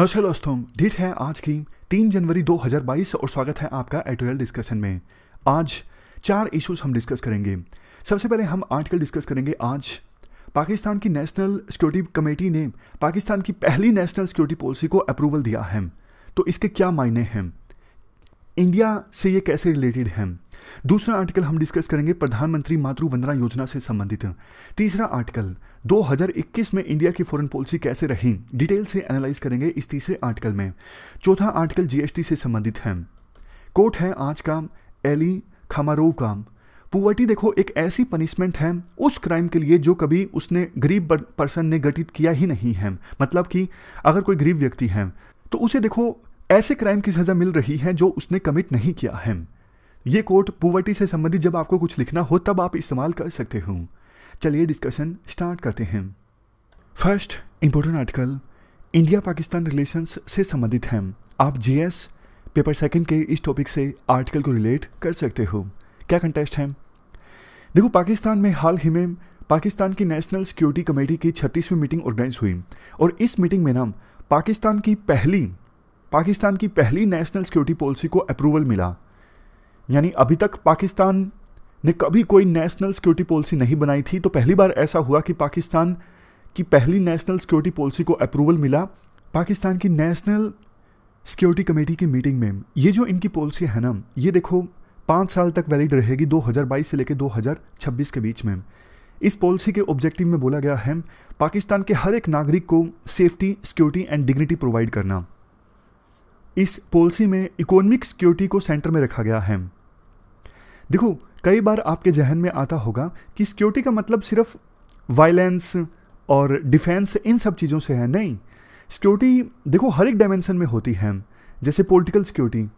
नमस्कार दोस्तों डेट है आज की तीन जनवरी 2022 और स्वागत है आपका एडिटोरियल डिस्कशन में आज चार इश्यूज हम डिस्कस करेंगे सबसे पहले हम आर्टिकल डिस्कस करेंगे आज पाकिस्तान की नेशनल सिक्योरिटी कमेटी ने पाकिस्तान की पहली नेशनल सिक्योरिटी पॉलिसी को अप्रूवल दिया है तो इसके क्या मायने हैं इंडिया से ये कैसे रिलेटेड है दूसरा आर्टिकल हम डिस्कस करेंगे प्रधानमंत्री मातृ वंदना योजना से संबंधित तीसरा आर्टिकल 2021 में इंडिया की फॉरेन पॉलिसी कैसे रही डिटेल से एनालाइज करेंगे इस तीसरे आर्टिकल में चौथा आर्टिकल जीएसटी से संबंधित है कोर्ट है आज का एली खामारोव का पुवर्टी देखो एक ऐसी पनिशमेंट है उस क्राइम के लिए जो कभी उसने गरीब पर्सन ने गठित किया ही नहीं है मतलब कि अगर कोई गरीब व्यक्ति है तो उसे देखो ऐसे क्राइम की सज़ा मिल रही है जो उसने कमिट नहीं किया है ये कोर्ट पुवर्टी से संबंधित जब आपको कुछ लिखना हो तब आप इस्तेमाल कर सकते हो चलिए डिस्कशन स्टार्ट करते हैं first important article India Pakistan relations से संबंधित हैं आप जीएस पेपर सेकंड के इस टॉपिक से आर्टिकल को रिलेट कर सकते हो क्या कंटेस्ट है देखो पाकिस्तान में हाल ही में पाकिस्तान की नेशनल सिक्योरिटी कमेटी की छत्तीसवीं मीटिंग ऑर्गेनाइज हुई और इस मीटिंग में नाम पाकिस्तान की पहली पाकिस्तान की पहली नेशनल सिक्योरिटी पॉलिसी को अप्रूवल मिला यानी अभी तक पाकिस्तान ने कभी कोई नेशनल सिक्योरिटी पॉलिसी नहीं बनाई थी तो पहली बार ऐसा हुआ कि पाकिस्तान की पहली नेशनल सिक्योरिटी पॉलिसी को अप्रूवल मिला पाकिस्तान की नेशनल सिक्योरिटी कमेटी की मीटिंग में ये जो इनकी पॉलिसी है ना ये देखो पाँच साल तक वैलिड रहेगी 2022 से लेकर 2026 के बीच में इस पॉलिसी के ऑब्जेक्टिव में बोला गया है पाकिस्तान के हर एक नागरिक को safety security and dignity provide करना इस पॉलिसी में इकोनॉमिक सिक्योरिटी को सेंटर में रखा गया है देखो कई बार आपके जहन में आता होगा कि सिक्योरिटी का मतलब सिर्फ वायलेंस और डिफेंस इन सब चीज़ों से है नहीं सिक्योरिटी देखो हर एक डायमेंशन में होती है जैसे पॉलिटिकल सिक्योरिटी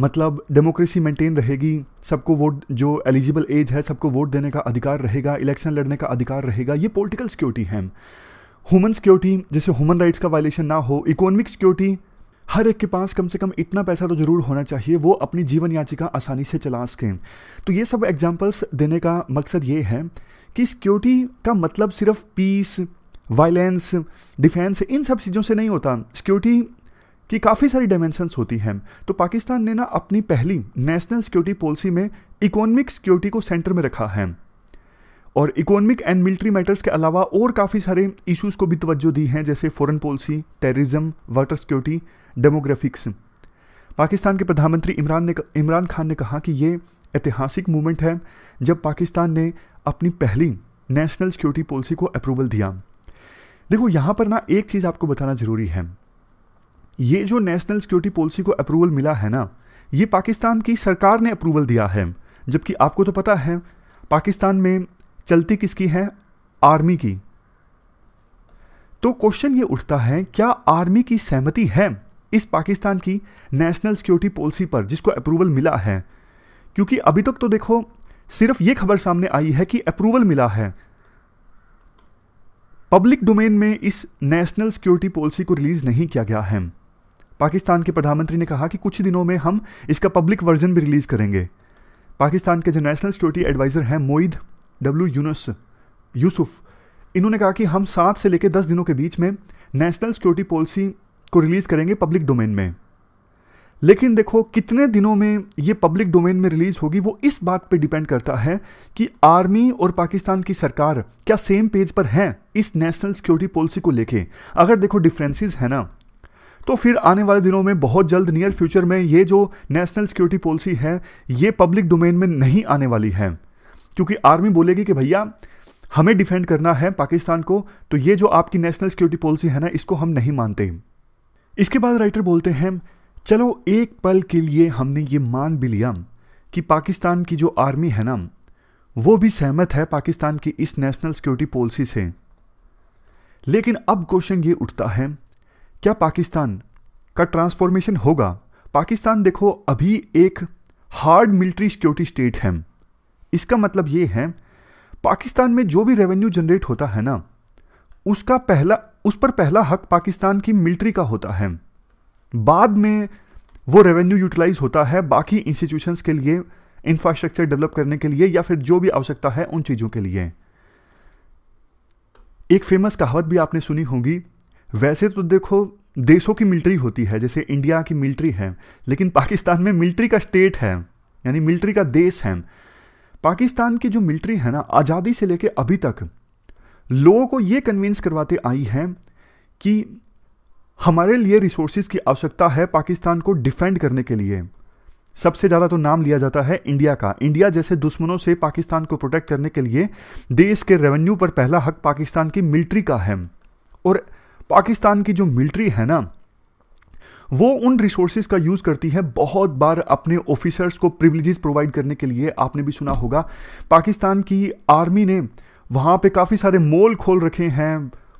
मतलब डेमोक्रेसी मेंटेन रहेगी सबको वोट जो एलिजिबल एज है सबको वोट देने का अधिकार रहेगा इलेक्शन लड़ने का अधिकार रहेगा ये पॉलिटिकल सिक्योरिटी है ह्यूमन सिक्योरिटी जैसे ह्यूमन राइट्स का वायलेशन ना हो इकोनॉमिक सिक्योरिटी हर एक के पास कम से कम इतना पैसा तो जरूर होना चाहिए वो अपनी जीवन याचिका आसानी से चला सकें तो ये सब एग्जाम्पल्स देने का मकसद ये है कि सिक्योरिटी का मतलब सिर्फ पीस वायलेंस डिफेंस इन सब चीज़ों से नहीं होता सिक्योरिटी की काफ़ी सारी डायमेंशंस होती हैं तो पाकिस्तान ने ना अपनी पहली नेशनल सिक्योरिटी पॉलिसी में इकोनॉमिक सिक्योरिटी को सेंटर में रखा है और इकोनॉमिक एंड मिलिट्री मैटर्स के अलावा और काफ़ी सारे इश्यूज को भी तवज्जो दी हैं जैसे foreign policy terrorism water security demographics Pakistan के प्रधानमंत्री इमरान ने इमरान खान ने कहा कि ये ऐतिहासिक मूवमेंट है जब पाकिस्तान ने अपनी पहली नेशनल सिक्योरिटी पॉलिसी को अप्रूवल दिया देखो यहाँ पर ना एक चीज़ आपको बताना ज़रूरी है ये जो नेशनल सिक्योरिटी पॉलिसी को अप्रूवल मिला है ना ये पाकिस्तान की सरकार ने अप्रूवल दिया है जबकि आपको तो पता है पाकिस्तान में चलती किसकी है आर्मी की तो क्वेश्चन ये उठता है क्या आर्मी की सहमति है इस पाकिस्तान की नेशनल सिक्योरिटी पॉलिसी पर जिसको अप्रूवल मिला है क्योंकि अभी तक तो देखो सिर्फ ये खबर सामने आई है कि अप्रूवल मिला है पब्लिक डोमेन में इस नेशनल सिक्योरिटी पॉलिसी को रिलीज़ नहीं किया गया है पाकिस्तान के प्रधानमंत्री ने कहा कि कुछ दिनों में हम इसका पब्लिक वर्जन भी रिलीज़ करेंगे पाकिस्तान के जो नेशनल सिक्योरिटी एडवाइज़र हैं मोइद डब्ल्यू यूनस यूसुफ इन्होंने कहा कि हम सात से लेकर दस दिनों के बीच में नेशनल सिक्योरिटी पॉलिसी को रिलीज़ करेंगे पब्लिक डोमेन में लेकिन देखो कितने दिनों में ये पब्लिक डोमेन में रिलीज़ होगी वो इस बात पे डिपेंड करता है कि आर्मी और पाकिस्तान की सरकार क्या सेम पेज पर है इस नेशनल सिक्योरिटी पॉलिसी को लेके अगर देखो डिफरेंसेस है ना तो फिर आने वाले दिनों में बहुत जल्द नियर फ्यूचर में ये जो नेशनल सिक्योरिटी पॉलिसी है ये पब्लिक डोमेन में नहीं आने वाली है क्योंकि आर्मी बोलेगी कि भैया हमें डिफेंड करना है पाकिस्तान को तो ये जो आपकी नेशनल सिक्योरिटी पॉलिसी है ना इसको हम नहीं मानते इसके बाद राइटर बोलते हैं चलो एक पल के लिए हमने ये मान भी लिया कि पाकिस्तान की जो आर्मी है ना वो भी सहमत है पाकिस्तान की इस नेशनल सिक्योरिटी पॉलिसी से लेकिन अब क्वेश्चन ये उठता है क्या पाकिस्तान का ट्रांसफॉर्मेशन होगा पाकिस्तान देखो अभी एक हार्ड मिलिट्री सिक्योरिटी स्टेट है इसका मतलब ये है पाकिस्तान में जो भी रेवेन्यू जनरेट होता है ना उसका पहला उस पर पहला हक पाकिस्तान की मिलिट्री का होता है बाद में वो रेवेन्यू यूटिलाइज होता है बाकी इंस्टीट्यूशंस के लिए इंफ्रास्ट्रक्चर डेवलप करने के लिए या फिर जो भी आवश्यकता है उन चीज़ों के लिए एक फेमस कहावत भी आपने सुनी होगी वैसे तो देखो देशों की मिलिट्री होती है जैसे इंडिया की मिलिट्री है लेकिन पाकिस्तान में मिलिट्री का स्टेट है यानी मिलिट्री का देश है पाकिस्तान की जो मिलिट्री है ना आज़ादी से लेकर अभी तक लोगों को ये कन्विंस करवाते आई हैं कि हमारे लिए रिसोर्सिस की आवश्यकता है पाकिस्तान को डिफेंड करने के लिए सबसे ज़्यादा तो नाम लिया जाता है इंडिया का इंडिया जैसे दुश्मनों से पाकिस्तान को प्रोटेक्ट करने के लिए देश के रेवेन्यू पर पहला हक पाकिस्तान की मिलिट्री का है और पाकिस्तान की जो मिलिट्री है ना वो उन रिसोर्सिस का यूज़ करती है बहुत बार अपने ऑफिसर्स को प्रिवलेज प्रोवाइड करने के लिए आपने भी सुना होगा पाकिस्तान की आर्मी ने वहाँ पे काफ़ी सारे मॉल खोल रखे हैं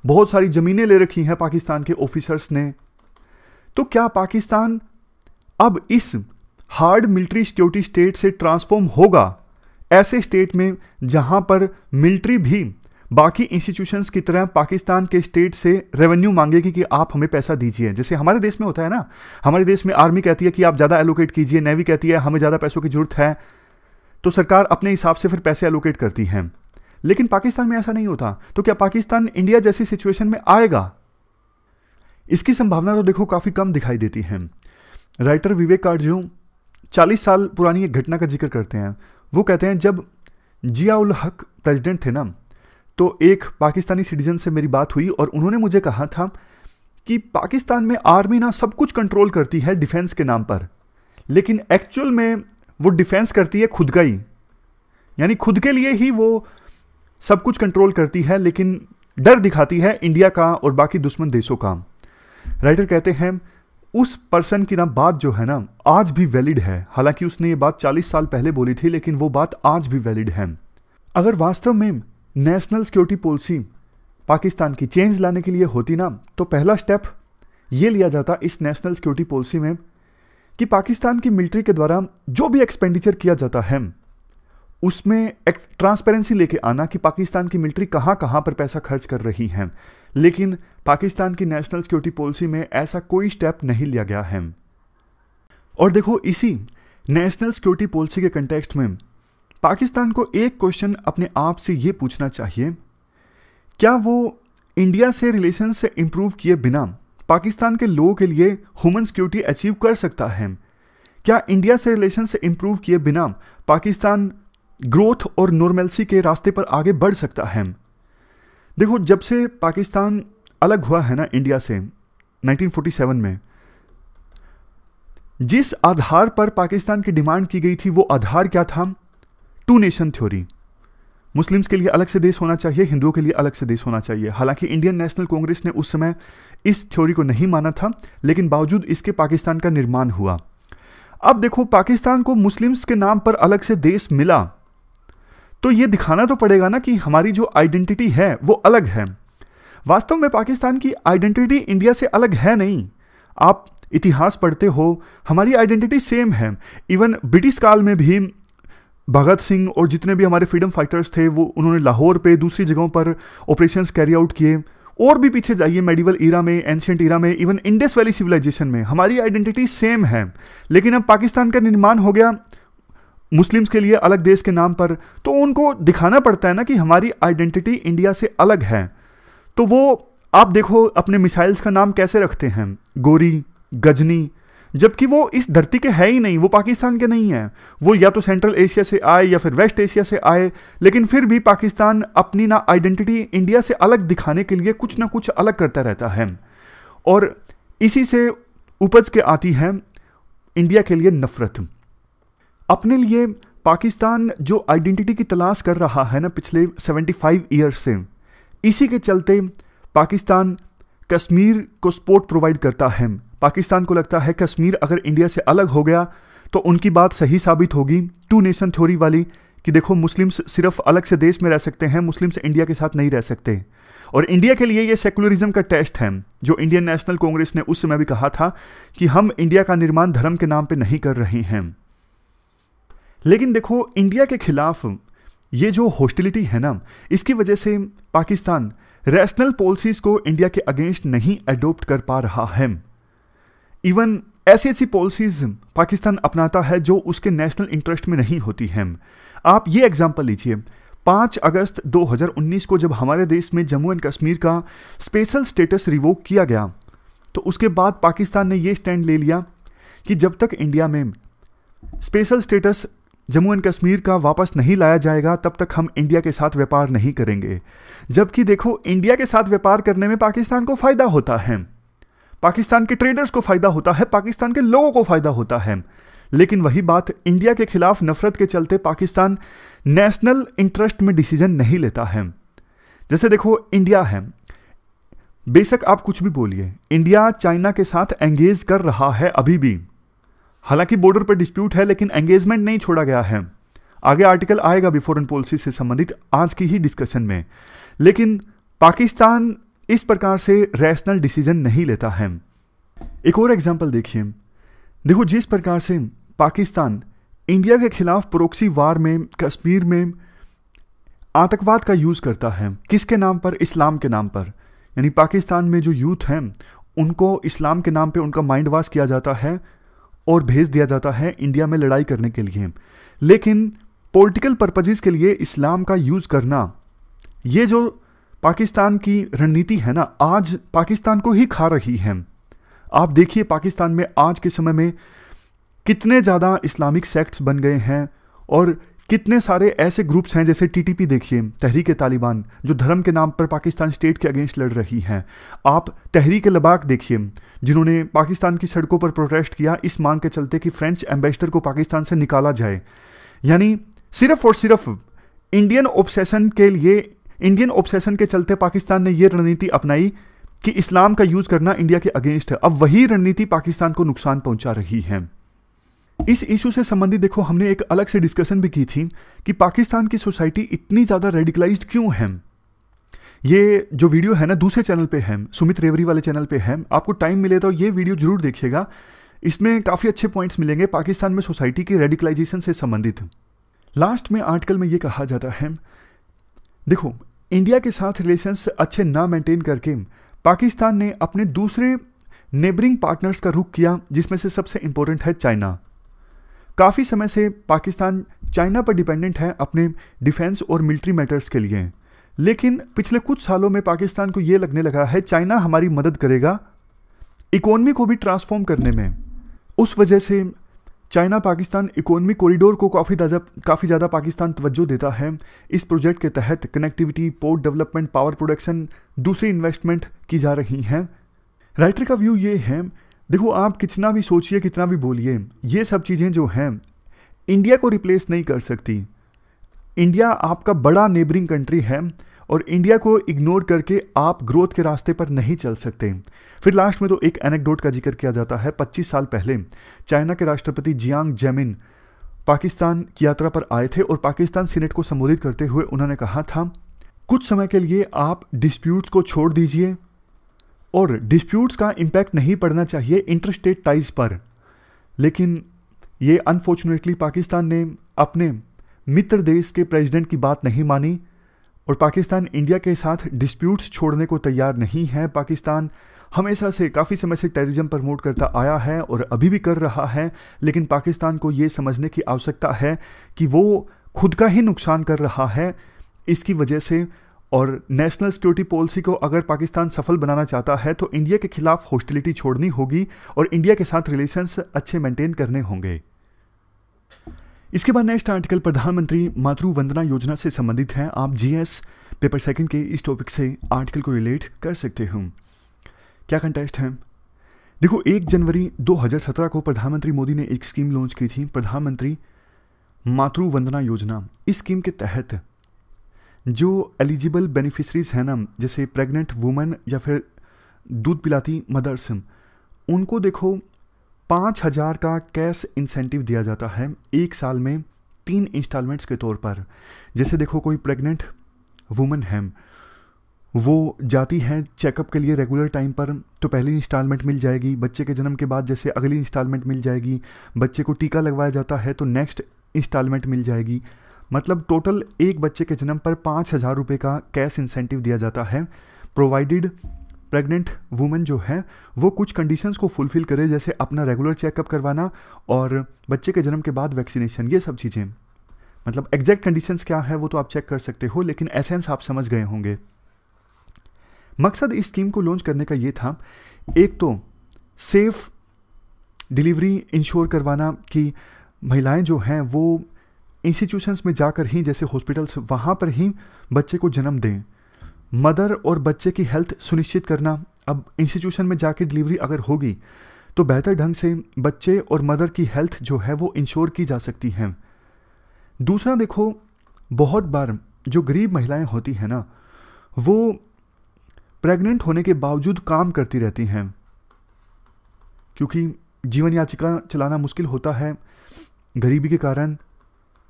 बहुत सारी ज़मीनें ले रखी हैं पाकिस्तान के ऑफिसर्स ने तो क्या पाकिस्तान अब इस हार्ड मिलिट्री सिक्योरिटी स्टेट से ट्रांसफॉर्म होगा ऐसे स्टेट में जहाँ पर मिलिट्री भी बाकी इंस्टीट्यूशंस की तरह पाकिस्तान के स्टेट से रेवेन्यू मांगेगी कि आप हमें पैसा दीजिए जैसे हमारे देश में होता है ना हमारे देश में आर्मी कहती है कि आप ज़्यादा एलोकेट कीजिए नेवी कहती है हमें ज़्यादा पैसों की ज़रूरत है तो सरकार अपने हिसाब से फिर पैसे एलोकेट करती हैं लेकिन पाकिस्तान में ऐसा नहीं होता तो क्या पाकिस्तान इंडिया जैसी सिचुएशन में आएगा इसकी संभावना तो देखो काफ़ी कम दिखाई देती है राइटर विवेक कार्जू चालीस साल पुरानी एक घटना का जिक्र करते हैं वो कहते हैं जब जिया उल हक प्रेसिडेंट थे ना तो एक पाकिस्तानी सिटीजन से मेरी बात हुई और उन्होंने मुझे कहा था कि पाकिस्तान में आर्मी ना सब कुछ कंट्रोल करती है डिफेंस के नाम पर लेकिन एक्चुअल में वो डिफेंस करती है खुद का ही यानी खुद के लिए ही वो सब कुछ कंट्रोल करती है लेकिन डर दिखाती है इंडिया का और बाकी दुश्मन देशों का राइटर कहते हैं उस पर्सन की ना बात जो है ना आज भी वैलिड है हालांकि उसने ये बात 40 साल पहले बोली थी लेकिन वो बात आज भी वैलिड है अगर वास्तव में नेशनल सिक्योरिटी पॉलिसी पाकिस्तान की चेंज लाने के लिए होती ना तो पहला स्टेप ये लिया जाता इस नेशनल सिक्योरिटी पॉलिसी में कि पाकिस्तान की मिलिट्री के द्वारा जो भी एक्सपेंडिचर किया जाता है उसमें एक ट्रांसपेरेंसी लेके आना कि पाकिस्तान की मिलिट्री कहाँ कहाँ पर पैसा खर्च कर रही है लेकिन पाकिस्तान की नेशनल सिक्योरिटी पॉलिसी में ऐसा कोई स्टेप नहीं लिया गया है और देखो इसी नेशनल सिक्योरिटी पॉलिसी के कंटेक्स्ट में पाकिस्तान को एक क्वेश्चन अपने आप से ये पूछना चाहिए क्या वो इंडिया से रिलेशन से इम्प्रूव किए बिना पाकिस्तान के लोगों के लिए ह्यूमन सिक्योरिटी अचीव कर सकता है क्या इंडिया से रिलेशन से इम्प्रूव किए बिना पाकिस्तान ग्रोथ और नॉर्मेलसी के रास्ते पर आगे बढ़ सकता है देखो जब से पाकिस्तान अलग हुआ है ना इंडिया से 1947 में जिस आधार पर पाकिस्तान की डिमांड की गई थी वो आधार क्या था टू नेशन थ्योरी मुस्लिम्स के लिए अलग से देश होना चाहिए हिंदुओं के लिए अलग से देश होना चाहिए हालांकि इंडियन नेशनल कांग्रेस ने उस समय इस थ्योरी को नहीं माना था लेकिन बावजूद इसके पाकिस्तान का निर्माण हुआ अब देखो पाकिस्तान को मुस्लिम्स के नाम पर अलग से देश मिला तो ये दिखाना तो पड़ेगा ना कि हमारी जो आइडेंटिटी है वो अलग है वास्तव में पाकिस्तान की आइडेंटिटी इंडिया से अलग है नहीं आप इतिहास पढ़ते हो हमारी आइडेंटिटी सेम है इवन ब्रिटिश काल में भी भगत सिंह और जितने भी हमारे फ्रीडम फाइटर्स थे वो उन्होंने लाहौर पे दूसरी जगहों पर ऑपरेशंस कैरी आउट किए और भी पीछे जाइए मेडिवल ईरा में एंशियंट ईरा में इवन इंडस वैली सिविलाइजेशन में हमारी आइडेंटिटी सेम है लेकिन अब पाकिस्तान का निर्माण हो गया मुस्लिम्स के लिए अलग देश के नाम पर तो उनको दिखाना पड़ता है ना कि हमारी आइडेंटिटी इंडिया से अलग है तो वो आप देखो अपने मिसाइल्स का नाम कैसे रखते हैं गोरी गजनी जबकि वो इस धरती के है ही नहीं वो पाकिस्तान के नहीं हैं वो या तो सेंट्रल एशिया से आए या फिर वेस्ट एशिया से आए लेकिन फिर भी पाकिस्तान अपनी ना आइडेंटिटी इंडिया से अलग दिखाने के लिए कुछ ना कुछ अलग करता रहता है और इसी से उपज के आती है इंडिया के लिए नफ़रत अपने लिए पाकिस्तान जो आइडेंटिटी की तलाश कर रहा है ना पिछले 75 ईयर्स से इसी के चलते पाकिस्तान कश्मीर को सपोर्ट प्रोवाइड करता है पाकिस्तान को लगता है कश्मीर अगर इंडिया से अलग हो गया तो उनकी बात सही साबित होगी टू नेशन थ्योरी वाली कि देखो मुस्लिम्स सिर्फ अलग से देश में रह सकते हैं मुस्लिम्स इंडिया के साथ नहीं रह सकते और इंडिया के लिए ये सेकुलरिज्म का टेस्ट है जो इंडियन नेशनल कांग्रेस ने उस समय भी कहा था कि हम इंडिया का निर्माण धर्म के नाम पर नहीं कर रहे हैं लेकिन देखो इंडिया के खिलाफ ये जो हॉस्टिलिटी है ना इसकी वजह से पाकिस्तान रैशनल पॉलिसीज़ को इंडिया के अगेंस्ट नहीं एडोप्ट कर पा रहा है इवन ऐसी ऐसी पॉलिसीज पाकिस्तान अपनाता है जो उसके नेशनल इंटरेस्ट में नहीं होती हैं आप ये एग्जाम्पल लीजिए पाँच अगस्त 2019 को जब हमारे देश में जम्मू एंड कश्मीर का स्पेशल स्टेटस रिवोक किया गया तो उसके बाद पाकिस्तान ने ये स्टैंड ले लिया कि जब तक इंडिया में special status Jammu and Kashmir का वापस नहीं लाया जाएगा तब तक हम इंडिया के साथ व्यापार नहीं करेंगे जबकि देखो इंडिया के साथ व्यापार करने में पाकिस्तान को फ़ायदा होता है पाकिस्तान के ट्रेडर्स को फ़ायदा होता है पाकिस्तान के लोगों को फ़ायदा होता है लेकिन वही बात इंडिया के खिलाफ नफरत के चलते पाकिस्तान नेशनल इंटरेस्ट में डिसीजन नहीं लेता है जैसे देखो इंडिया है बेशक आप कुछ भी बोलिए इंडिया चाइना के साथ एंगेज कर रहा है अभी भी हालांकि बॉर्डर पर डिस्प्यूट है लेकिन एंगेजमेंट नहीं छोड़ा गया है आगे आर्टिकल आएगा भी फॉरन पॉलिसी से संबंधित आज की ही डिस्कशन में लेकिन पाकिस्तान इस प्रकार से रैशनल डिसीजन नहीं लेता है एक और एग्जाम्पल देखिए देखो जिस प्रकार से पाकिस्तान इंडिया के खिलाफ प्रोक्सी वार में कश्मीर में आतंकवाद का यूज़ करता है किसके नाम पर इस्लाम के नाम पर यानी पाकिस्तान में जो यूथ हैं उनको इस्लाम के नाम पे उनका माइंड वॉश किया जाता है और भेज दिया जाता है इंडिया में लड़ाई करने के लिए लेकिन पॉलिटिकल पर्पजेज़ के लिए इस्लाम का यूज़ करना ये जो पाकिस्तान की रणनीति है ना आज पाकिस्तान को ही खा रही है आप देखिए पाकिस्तान में आज के समय में कितने ज़्यादा इस्लामिक सेक्ट्स बन गए हैं और कितने सारे ऐसे ग्रुप्स हैं जैसे टीटीपी देखिए तहरीक तालिबान जो धर्म के नाम पर पाकिस्तान स्टेट के अगेंस्ट लड़ रही हैं आप तहरीक लबाक देखिए जिन्होंने पाकिस्तान की सड़कों पर प्रोटेस्ट किया इस मांग के चलते कि फ्रेंच एम्बेसडर को पाकिस्तान से निकाला जाए यानी सिर्फ और सिर्फ इंडियन ऑब्सेसन के लिए इंडियन ओपसेसन के चलते पाकिस्तान ने यह रणनीति अपनाई कि इस्लाम का यूज़ करना इंडिया के अगेंस्ट है अब वही रणनीति पाकिस्तान को नुकसान पहुंचा रही है इस इशू से संबंधित देखो हमने एक अलग से डिस्कशन भी की थी कि पाकिस्तान की सोसाइटी इतनी ज़्यादा रेडिकलाइज क्यों है ये जो वीडियो है ना दूसरे चैनल पे है सुमित रेवरी वाले चैनल पे है आपको टाइम मिले तो ये वीडियो जरूर देखिएगा इसमें काफ़ी अच्छे पॉइंट्स मिलेंगे पाकिस्तान में सोसाइटी की रेडिकलाइजेशन से संबंधित लास्ट में आर्टिकल में ये कहा जाता है देखो इंडिया के साथ रिलेशंस अच्छे ना मेंटेन करके पाकिस्तान ने अपने दूसरे नेबरिंग पार्टनर्स का रुख किया जिसमें से सबसे इम्पोर्टेंट है चाइना काफ़ी समय से पाकिस्तान चाइना पर डिपेंडेंट है अपने डिफेंस और मिलिट्री मैटर्स के लिए लेकिन पिछले कुछ सालों में पाकिस्तान को ये लगने लगा है चाइना हमारी मदद करेगा इकोनमी को भी ट्रांसफॉर्म करने में उस वजह से चाइना पाकिस्तान इकोनॉमी कॉरिडोर को काफ़ी ज़्यादा काफ़ी ज़्यादा पाकिस्तान तवज्जो देता है इस प्रोजेक्ट के तहत connectivity port development power production दूसरी इन्वेस्टमेंट की जा रही हैं राइटर का व्यू ये है देखो आप कितना भी सोचिए कितना भी बोलिए ये सब चीज़ें जो हैं इंडिया को रिप्लेस नहीं कर सकती इंडिया आपका बड़ा नेबरिंग कंट्री है और इंडिया को इग्नोर करके आप ग्रोथ के रास्ते पर नहीं चल सकते फिर लास्ट में तो एक एनेक्डोट का जिक्र किया जाता है 25 साल पहले चाइना के राष्ट्रपति जियांग जेमिन पाकिस्तान की यात्रा पर आए थे और पाकिस्तान सीनेट को संबोधित करते हुए उन्होंने कहा था कुछ समय के लिए आप डिस्प्यूट्स को छोड़ दीजिए और डिस्प्यूट्स का इम्पैक्ट नहीं पड़ना चाहिए इंटरस्टेट टाइज पर लेकिन ये अनफॉर्चुनेटली पाकिस्तान ने अपने मित्र देश के प्रेसिडेंट की बात नहीं मानी और पाकिस्तान इंडिया के साथ डिस्प्यूट्स छोड़ने को तैयार नहीं है पाकिस्तान हमेशा से काफ़ी समय से टेररिज्म प्रमोट करता आया है और अभी भी कर रहा है लेकिन पाकिस्तान को ये समझने की आवश्यकता है कि वो खुद का ही नुकसान कर रहा है इसकी वजह से और नेशनल सिक्योरिटी पॉलिसी को अगर पाकिस्तान सफल बनाना चाहता है तो इंडिया के खिलाफ हॉस्टिलिटी छोड़नी होगी और इंडिया के साथ रिलेशंस अच्छे मेंटेन करने होंगे इसके बाद नेक्स्ट आर्टिकल प्रधानमंत्री मातृ वंदना योजना से संबंधित है आप जीएस पेपर सेकंड के इस टॉपिक से आर्टिकल को रिलेट कर सकते हो क्या कंटेस्ट है देखो एक जनवरी 2017 को प्रधानमंत्री मोदी ने एक स्कीम लॉन्च की थी प्रधानमंत्री मातृ वंदना योजना इस स्कीम के तहत जो एलिजिबल बेनिफिशरीज हैं ना जैसे प्रेग्नेंट वुमेन या फिर दूध पिलाती मदर्स उनको देखो पाँच हज़ार का कैश इंसेंटिव दिया जाता है एक साल में तीन इंस्टॉलमेंट्स के तौर पर जैसे देखो कोई प्रेग्नेंट वुमेन है वो जाती है चेकअप के लिए रेगुलर टाइम पर तो पहली इंस्टॉलमेंट मिल जाएगी बच्चे के जन्म के बाद जैसे अगली इंस्टॉलमेंट मिल जाएगी बच्चे को टीका लगवाया जाता है तो नेक्स्ट इंस्टॉलमेंट मिल जाएगी मतलब टोटल एक बच्चे के जन्म पर पाँच हज़ार रुपये का कैश इंसेंटिव दिया जाता है प्रोवाइडेड प्रेग्नेंट वुमेन जो है वो कुछ कंडीशंस को फुलफ़िल करे जैसे अपना रेगुलर चेकअप करवाना और बच्चे के जन्म के बाद वैक्सीनेशन ये सब चीज़ें मतलब एग्जैक्ट कंडीशंस क्या है वो तो आप चेक कर सकते हो लेकिन एसेंस आप समझ गए होंगे मकसद इस स्कीम को लॉन्च करने का ये था एक तो सेफ डिलीवरी इंश्योर करवाना कि महिलाएं जो हैं वो इंस्टीट्यूशंस में जाकर ही जैसे हॉस्पिटल्स वहाँ पर ही बच्चे को जन्म दें मदर और बच्चे की हेल्थ सुनिश्चित करना अब इंस्टीट्यूशन में जाके डिलीवरी अगर होगी तो बेहतर ढंग से बच्चे और मदर की हेल्थ जो है वो इंश्योर की जा सकती हैं दूसरा देखो बहुत बार जो गरीब महिलाएं होती हैं ना वो प्रेग्नेंट होने के बावजूद काम करती रहती हैं क्योंकि जीवन याचिका चलाना मुश्किल होता है गरीबी के कारण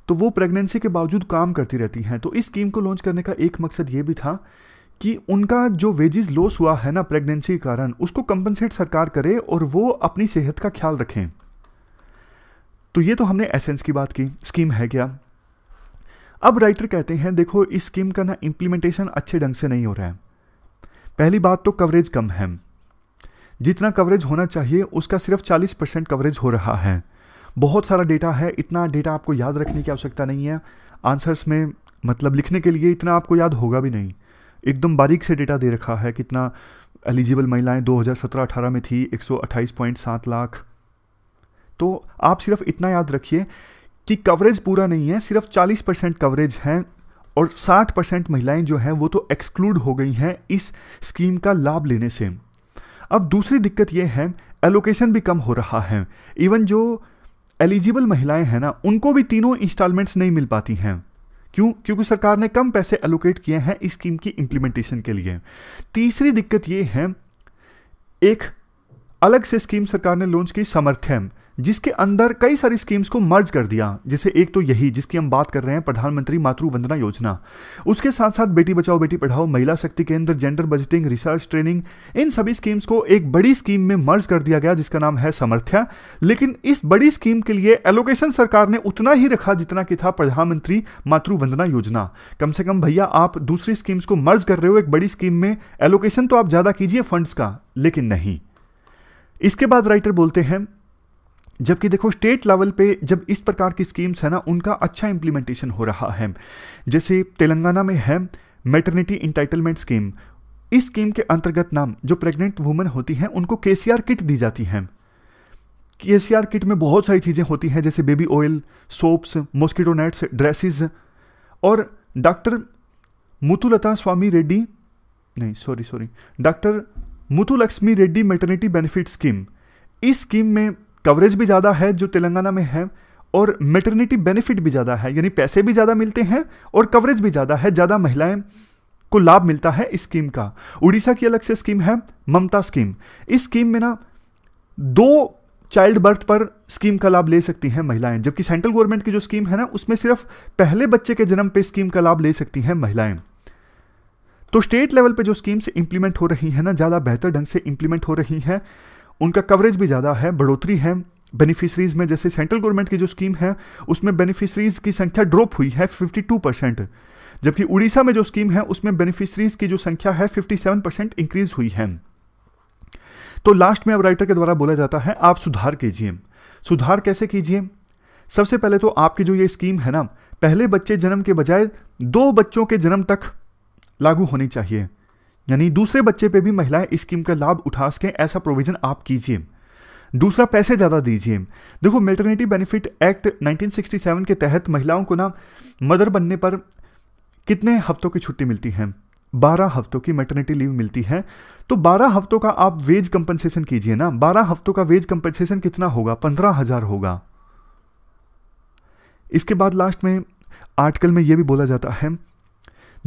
तो वो प्रेगनेंसी के बावजूद काम करती रहती हैं तो इस स्कीम को लॉन्च करने का एक मकसद ये भी था कि उनका जो वेजेस लॉस हुआ है ना प्रेगनेंसी के कारण उसको कंपनसेट सरकार करे और वो अपनी सेहत का ख्याल रखें तो ये तो हमने एसेंस की बात की स्कीम है क्या अब राइटर कहते हैं देखो इस स्कीम का ना इम्प्लीमेंटेशन अच्छे ढंग से नहीं हो रहा है पहली बात तो कवरेज कम है जितना कवरेज होना चाहिए उसका सिर्फ 40 परसेंट कवरेज हो रहा है बहुत सारा डेटा है इतना डेटा आपको याद रखने की आवश्यकता नहीं है आंसर्स में मतलब लिखने के लिए इतना आपको याद होगा भी नहीं एकदम बारीक से डेटा दे रखा है कितना एलिजिबल महिलाएं 2017-18 में थी 128.7 लाख तो आप सिर्फ इतना याद रखिए कि कवरेज पूरा नहीं है सिर्फ 40 परसेंट कवरेज है और 60 परसेंट महिलाएं जो हैं वो तो एक्सक्लूड हो गई हैं इस स्कीम का लाभ लेने से अब दूसरी दिक्कत ये है एलोकेशन भी कम हो रहा है इवन जो एलिजिबल महिलाएं हैं ना उनको भी तीनों इंस्टॉलमेंट्स नहीं मिल पाती हैं क्यों क्योंकि सरकार ने कम पैसे एलोकेट किए हैं इस स्कीम की इंप्लीमेंटेशन के लिए तीसरी दिक्कत ये है एक अलग से स्कीम सरकार ने लॉन्च की समर्थ्य जिसके अंदर कई सारी स्कीम्स को मर्ज कर दिया जैसे एक तो यही जिसकी हम बात कर रहे हैं प्रधानमंत्री मातृ वंदना योजना उसके साथ साथ बेटी बचाओ बेटी पढ़ाओ Mahila Shakti Kendra gender budgeting research training इन सभी स्कीम्स को एक बड़ी स्कीम में मर्ज कर दिया गया जिसका नाम है समर्थ्या लेकिन इस बड़ी स्कीम के लिए एलोकेशन सरकार ने उतना ही रखा जितना कि था प्रधानमंत्री मातृ वंदना योजना कम से कम भैया आप दूसरी स्कीम्स को मर्ज कर रहे हो एक बड़ी स्कीम में एलोकेशन तो आप ज़्यादा कीजिए फंड्स का लेकिन नहीं इसके बाद राइटर बोलते हैं जबकि देखो स्टेट लेवल पे जब इस प्रकार की स्कीम्स है ना उनका अच्छा इम्प्लीमेंटेशन हो रहा है जैसे तेलंगाना में है मेटर्निटी इंटाइटलमेंट स्कीम इस स्कीम के अंतर्गत नाम जो प्रेग्नेंट वुमेन होती हैं उनको के किट दी जाती है के किट में बहुत सारी चीज़ें होती हैं जैसे baby oil soaps mosquito nets dresses और डॉक्टर मुतुलता स्वामी रेड्डी नहीं sorry sorry doctor Muthulakshmi Reddy maternity benefit scheme इस स्कीम में कवरेज भी ज़्यादा है जो तेलंगाना में है और मेटर्निटी बेनिफिट भी ज़्यादा है यानी पैसे भी ज़्यादा मिलते हैं और कवरेज भी ज़्यादा है ज़्यादा महिलाएं को लाभ मिलता है इस स्कीम का उड़ीसा की अलग से स्कीम है ममता स्कीम इस स्कीम में ना दो चाइल्ड बर्थ पर स्कीम का लाभ ले सकती हैं महिलाएं जबकि सेंट्रल गवर्नमेंट की जो स्कीम है ना उसमें सिर्फ पहले बच्चे के जन्म पे स्कीम का लाभ ले सकती हैं महिलाएं तो स्टेट लेवल पे जो स्कीम्स इंप्लीमेंट हो रही हैं ना ज़्यादा बेहतर ढंग से इंप्लीमेंट हो रही हैं उनका कवरेज भी ज़्यादा है बढ़ोतरी है बेनिफिशरीज़ में जैसे सेंट्रल गवर्नमेंट की जो स्कीम है उसमें बेनिफिशरीज़ की संख्या ड्रॉप हुई है 52 परसेंट जबकि उड़ीसा में जो स्कीम है उसमें बेनिफिशरीज़ की जो संख्या है 57 परसेंट इंक्रीज हुई है तो लास्ट में अब राइटर के द्वारा बोला जाता है आप सुधार कीजिए सुधार कैसे कीजिए सबसे पहले तो आपकी जो ये स्कीम है ना पहले बच्चे जन्म के बजाय दो बच्चों के जन्म तक लागू होनी चाहिए यानी दूसरे बच्चे पे भी महिलाएं इस स्कीम का लाभ उठा सकें ऐसा प्रोविजन आप कीजिए दूसरा पैसे ज़्यादा दीजिए देखो मेटर्निटी बेनिफिट एक्ट 1967 के तहत महिलाओं को ना मदर बनने पर कितने हफ्तों की छुट्टी मिलती है बारह हफ्तों की मेटर्निटी लीव मिलती है तो बारह हफ्तों का आप वेज कंपनसेशन कीजिए ना बारह हफ्तों का वेज कंपनसेशन कितना होगा पंद्रह हज़ार होगा इसके बाद लास्ट में आर्टिकल में यह भी बोला जाता है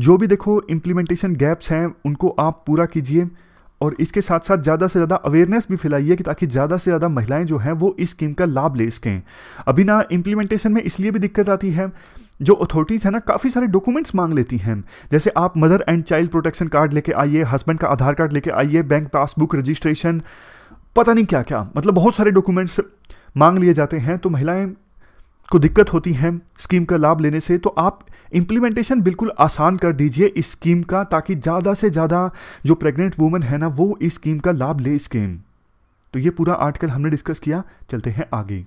जो भी देखो इम्प्लीमेंटेशन गैप्स हैं उनको आप पूरा कीजिए और इसके साथ साथ ज़्यादा से ज़्यादा अवेयरनेस भी फैलाइए कि ताकि ज़्यादा से ज़्यादा महिलाएं जो हैं वो इस स्कीम का लाभ ले सकें अभी ना इम्प्लीमेंटेशन में इसलिए भी दिक्कत आती है जो अथॉरिटीज़ हैं ना काफ़ी सारे डॉक्यूमेंट्स मांग लेती हैं जैसे आप mother and child protection card लेके आइए हस्बैंड का आधार कार्ड लेके आइए बैंक पासबुक रजिस्ट्रेशन पता नहीं क्या क्या मतलब बहुत सारे डॉक्यूमेंट्स मांग लिए जाते हैं तो महिलाएं को दिक्कत होती है स्कीम का लाभ लेने से तो आप इम्प्लीमेंटेशन बिल्कुल आसान कर दीजिए इस स्कीम का ताकि ज़्यादा से ज़्यादा जो प्रेग्नेंट वूमन है ना वो इस स्कीम का लाभ ले स्कीम तो ये पूरा आर्टिकल हमने डिस्कस किया चलते हैं आगे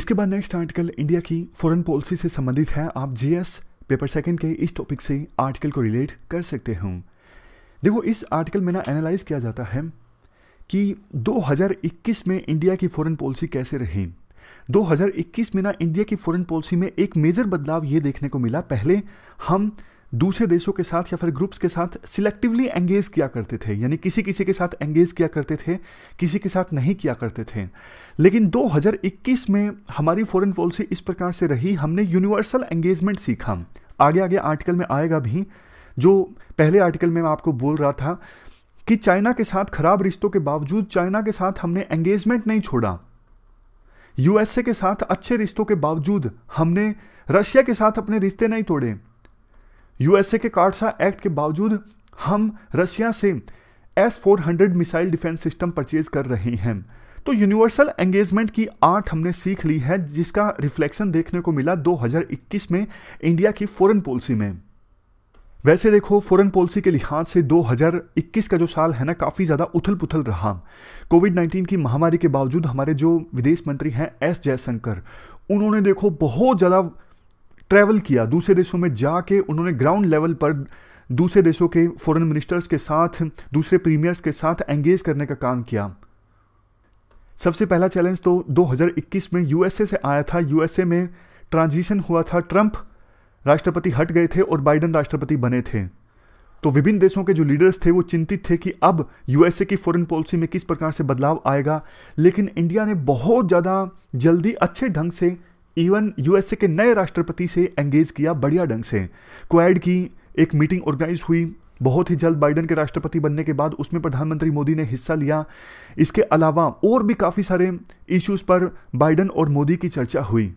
इसके बाद नेक्स्ट आर्टिकल इंडिया की फॉरेन पॉलिसी से संबंधित है आप जीएस पेपर सेकंड के इस टॉपिक से आर्टिकल को रिलेट कर सकते हो देखो इस आर्टिकल में ना एनालाइज किया जाता है कि 2021 में इंडिया की फॉरेन पॉलिसी कैसे रही 2021 में ना इंडिया की फॉरेन पॉलिसी में एक मेजर बदलाव ये देखने को मिला पहले हम दूसरे देशों के साथ या फिर ग्रुप्स के साथ सिलेक्टिवली एंगेज किया करते थे यानी किसी किसी के साथ एंगेज किया करते थे किसी के साथ नहीं किया करते थे लेकिन 2021 में हमारी फॉरेन पॉलिसी इस प्रकार से रही हमने यूनिवर्सल एंगेजमेंट सीखा आगे आगे आर्टिकल में आएगा भी जो पहले आर्टिकल में मैं आपको बोल रहा था कि चाइना के साथ खराब रिश्तों के बावजूद चाइना के साथ हमने एंगेजमेंट नहीं छोड़ा यूएसए के साथ अच्छे रिश्तों के बावजूद हमने रशिया के साथ अपने रिश्ते नहीं तोड़े यूएसए के कार्डसा एक्ट के बावजूद हम रशिया से S four hundred missile defence system purchase कर रहे हैं तो यूनिवर्सल एंगेजमेंट की आर्ट हमने सीख ली है जिसका रिफ्लेक्शन देखने को मिला 2021 में इंडिया की फॉरेन पॉलिसी में वैसे देखो फॉरेन पॉलिसी के लिहाज से 2021 का जो साल है ना काफ़ी ज़्यादा उथल पुथल रहा कोविड 19 की महामारी के बावजूद हमारे जो विदेश मंत्री हैं एस जयशंकर उन्होंने देखो बहुत ज़्यादा ट्रैवल किया दूसरे देशों में जाके उन्होंने ग्राउंड लेवल पर दूसरे देशों के फॉरेन मिनिस्टर्स के साथ दूसरे प्रीमियर्स के साथ एंगेज करने का काम किया सबसे पहला चैलेंज तो 2021 में यूएसए से आया था यूएसए में ट्रांजिशन हुआ था ट्रंप राष्ट्रपति हट गए थे और बाइडन राष्ट्रपति बने थे तो विभिन्न देशों के जो लीडर्स थे वो चिंतित थे कि अब यूएसए की फॉरेन पॉलिसी में किस प्रकार से बदलाव आएगा लेकिन इंडिया ने बहुत ज़्यादा जल्दी अच्छे ढंग से इवन यूएसए के नए राष्ट्रपति से एंगेज किया बढ़िया ढंग से क्वाड की एक मीटिंग ऑर्गेनाइज हुई बहुत ही जल्द बाइडन के राष्ट्रपति बनने के बाद उसमें प्रधानमंत्री मोदी ने हिस्सा लिया इसके अलावा और भी काफ़ी सारे इश्यूज़ पर बाइडन और मोदी की चर्चा हुई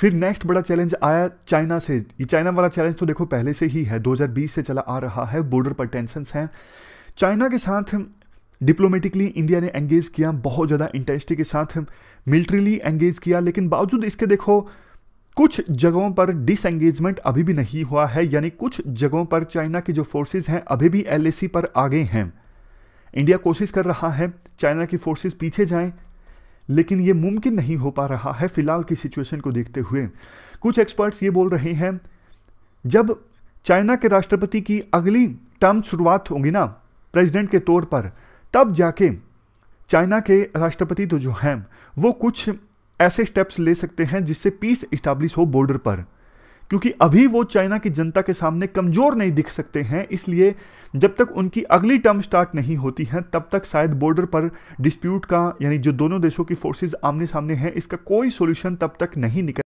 फिर नेक्स्ट बड़ा चैलेंज आया चाइना से ये चाइना वाला चैलेंज तो देखो पहले से ही है 2020 से चला आ रहा है बॉर्डर पर टेंशन हैं चाइना के साथ डिप्लोमेटिकली इंडिया ने एंगेज किया बहुत ज़्यादा इंटेंसिटी के साथ मिलिट्रीली एंगेज किया लेकिन बावजूद इसके देखो कुछ जगहों पर डिसएंगेजमेंट अभी भी नहीं हुआ है यानी कुछ जगहों पर चाइना की जो फोर्सेज हैं अभी भी एलएसी पर आगे हैं इंडिया कोशिश कर रहा है चाइना की फोर्सेज पीछे जाएं लेकिन ये मुमकिन नहीं हो पा रहा है फिलहाल की सिचुएशन को देखते हुए कुछ एक्सपर्ट्स ये बोल रहे हैं जब चाइना के राष्ट्रपति की अगली टर्म शुरुआत होगी ना प्रेसिडेंट के तौर पर तब जाके चाइना के राष्ट्रपति तो जो हैं वो कुछ ऐसे स्टेप्स ले सकते हैं जिससे पीस इस्टाब्लिश हो बॉर्डर पर क्योंकि अभी वो चाइना की जनता के सामने कमज़ोर नहीं दिख सकते हैं इसलिए जब तक उनकी अगली टर्म स्टार्ट नहीं होती है तब तक शायद बॉर्डर पर डिस्प्यूट का यानी जो दोनों देशों की फोर्सेज आमने सामने हैं इसका कोई सोल्यूशन तब तक नहीं निकल